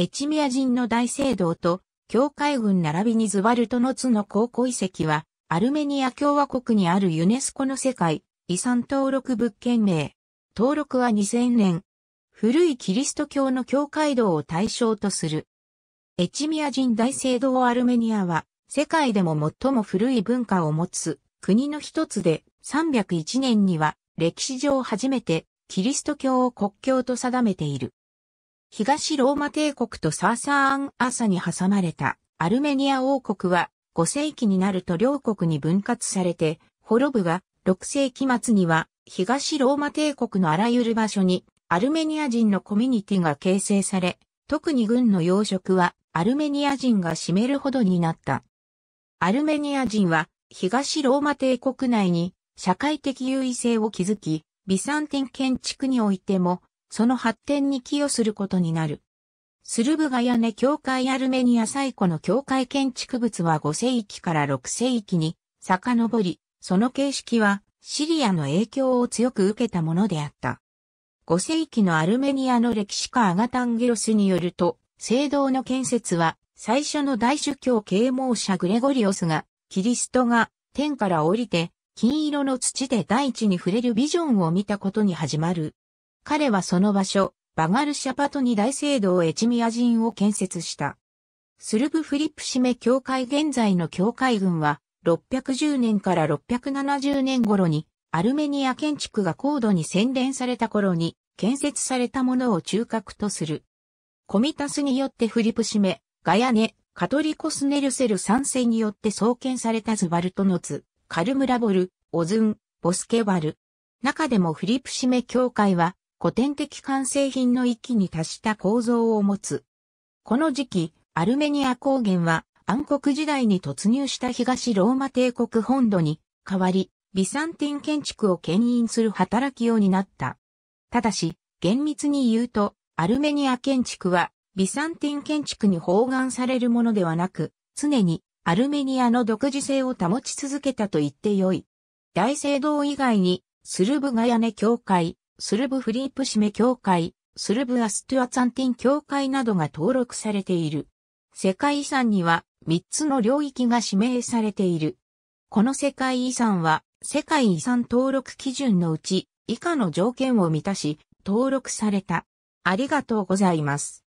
エチミア人の大聖堂と、教会軍並びにズバルトのツの考古遺跡は、アルメニア共和国にあるユネスコの世界遺産登録物件名。登録は2000年。古いキリスト教の教会堂を対象とする。エチミア人大聖堂アルメニアは、世界でも最も古い文化を持つ国の一つで、301年には歴史上初めてキリスト教を国教と定めている。東ローマ帝国とサーサーアンアサに挟まれたアルメニア王国は5世紀になると両国に分割されて、滅ぶが6世紀末には東ローマ帝国のあらゆる場所にアルメニア人のコミュニティが形成され、特に軍の要職はアルメニア人が占めるほどになった。アルメニア人は東ローマ帝国内に社会的優位性を築き、ビサンティン建築においてもその発展に寄与することになる。スルブガヤネ教会アルメニア最古の教会建築物は5世紀から6世紀に遡り、その形式はシリアの影響を強く受けたものであった。5世紀のアルメニアの歴史家アガタンゲロスによると、聖堂の建設は最初の大主教啓蒙者グレゴリオスが、キリストが天から降りて、金色の土で大地に触れるビジョンを見たことに始まる彼はその場所、バガルシャパトに大聖堂エチミア人を建設した。スルブフリップシメ教会現在の教会群は、610年から670年頃に、アルメニア建築が高度に洗練された頃に、建設されたものを中核とする。コミタスによってフリップシメ、ガヤネ、カトリコスネルセル三世によって創建されたズバルトノツ、カルムラボル、オズン、ボスケバル。中でもフリップシメ教会は、古典的完成品の域に達した構造を持つ。この時期、アルメニア高原は暗黒時代に突入した東ローマ帝国本土に代わり、ビサンティン建築を牽引する働きようになった。ただし、厳密に言うと、アルメニア建築はビサンティン建築に包含されるものではなく、常にアルメニアの独自性を保ち続けたと言ってよい。大聖堂以外に、スルブガヤネ教会、スルブフリープシメ協会、スルブアストゥアツァンティン協会などが登録されている。世界遺産には3つの領域が指名されている。この世界遺産は世界遺産登録基準のうち以下の条件を満たし登録された。ありがとうございます。